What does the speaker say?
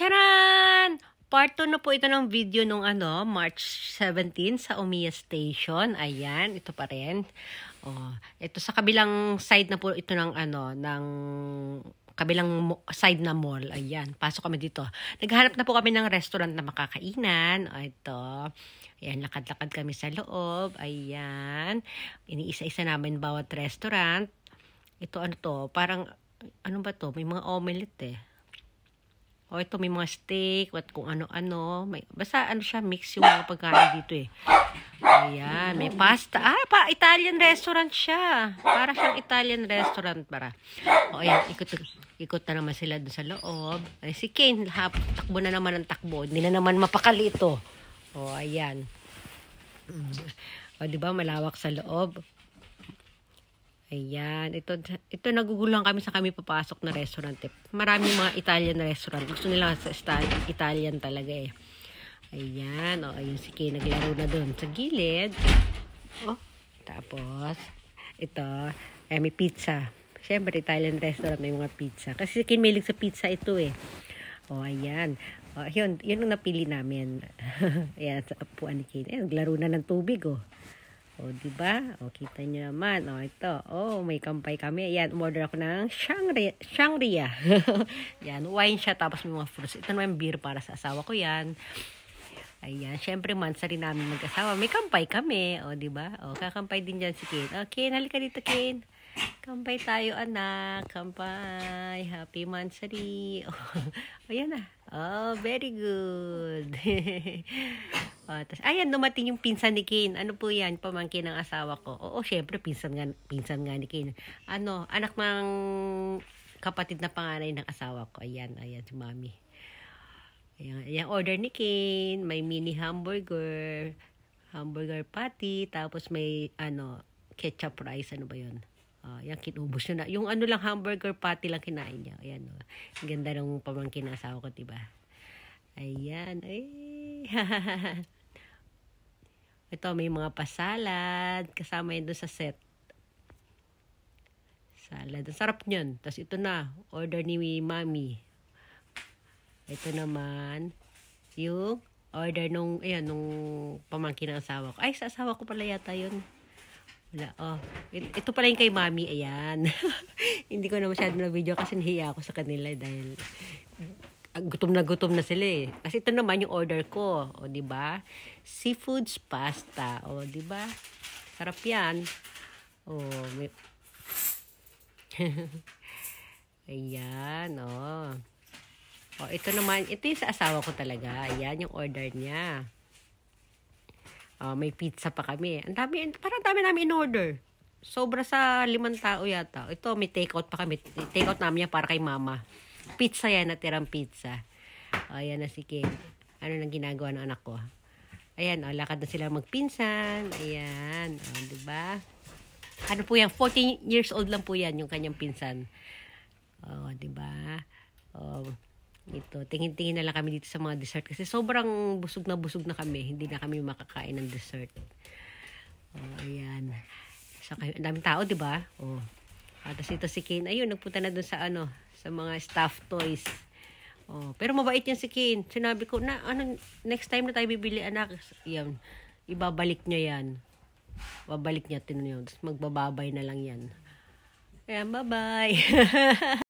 Charan! Part 2 na po ito ng video nung ano, March 17 sa Omiya Station. Ayan, ito pa rin. Oh, ito sa kabilang side na po ito ng ano, ng kabilang side na mall. Ayan, pasok kami dito. Naghanap na po kami ng restaurant na makakainan. O, oh, ito. Ayan, lakad-lakad kami sa loob. Ayan. Iniisa-isa namin bawat restaurant. Ito ano to, parang, ano ba to? May mga omelette eh. O oh, ito may mga steak, what kung ano-ano. May, basta ano siya, mix yung mga pagkain dito eh. Ayan, may pasta. Ah, pa Italian restaurant siya. Para siyang Italian restaurant para. O ayan, ikot, ikot na naman sila dun sa loob. Ay, eh, si Kane, hap, takbo na naman ang takbo. Hindi na naman mapakalito. O oh, ayan. O oh, diba, malawak sa loob. Ayan, ito, ito nagugulang kami sa kami papasok na restaurant. Eh. Maraming mga Italian na restaurant. Gusto nila sa Italian talaga eh. Ayan, o, oh, ayun si Kay naglaro na doon sa gilid. Oh, tapos, ito, eh, may pizza. Siyempre, Italian restaurant may mga pizza. Kasi si Kay sa pizza ito eh. O, oh, ayan. O, oh, yun, yun ang napili namin. ayan, sa apuan ni Kay. Eh, naglaro na ng tubig oh. O, di ba? O, kita nyo naman. O, ito. O, may kampay kami. Ayan, umorder ako ng Shangri Shangria. yan, wine siya. Tapos may mga fruits. Ito naman yung beer para sa asawa ko yan. Ayan, syempre mansa rin namin mag-asawa. May kampay kami. O, di ba? O, kakampay din dyan si Kane. O, Kane, halika dito, Kane. Kampay tayo, anak. Kampay. Happy Mansari. Oh, ayan na. Oh, very good. Uh, tas, ayan, dumating yung pinsan ni Kane. Ano po yan? Pamangkin ng asawa ko. Oo, syempre, pinsan nga, pinsan nga ni Kane. Ano, anak mang kapatid na panganay ng asawa ko. Ayan, ayan, si mami. Ayan, ayan, order ni Kane. May mini hamburger. Hamburger patty. Tapos may, ano, ketchup rice. Ano ba yun? Uh, yan, kinubos na. Yung ano lang, hamburger patty lang kinain niya. Ayan, oh. ganda ng pamangkin ng asawa ko, diba? Ayan, eh. Ito, may mga pasalad. Kasama yun sa set. Salad. Ang sarap niyan. Tapos ito na. Order ni Mami. Ito naman. Yung order nung, ayan, nung pamangkin ng asawa ko. Ay, sa asawa ko pala yata yun. Wala, oh. Ito pala yung kay Mami. Ayan. Hindi ko na masyado na video kasi nahiya ako sa kanila dahil Ah, gutom na gutom na sila eh. Kasi ito naman yung order ko, o di ba? Seafoods pasta, o di ba? Sarap 'yan. Oh, may... Ayan, oh. Oh, ito naman, ito yung sa asawa ko talaga. Ayan yung order niya. Oh, may pizza pa kami. Ang dami, parang dami namin in order sobra sa limang tao yata. Ito, may take out pa kami. Take out namin yan para kay mama pizza yan, natirang pizza. O, ayan na si Kim. Ano nang ginagawa ng anak ko? Ayan, o, lakad na sila magpinsan. Ayan, o, diba? Ano po yan? 14 years old lang po yan, yung kanyang pinsan. O, diba? O, ito, tingin-tingin na lang kami dito sa mga dessert kasi sobrang busog na busog na kami. Hindi na kami makakain ng dessert. O, ayan. So, kayo, ang daming tao, di ba? O. Tapos ito si Kane, ayun, nagpunta na dun sa ano, sa mga staff toys. Oh, pero mabait yan si Kin. Sinabi ko na ano next time na tayo bibili anak, yan ibabalik niya yan. Babalik niya tinuyo. Magbababay na lang yan. Ayan, bye-bye.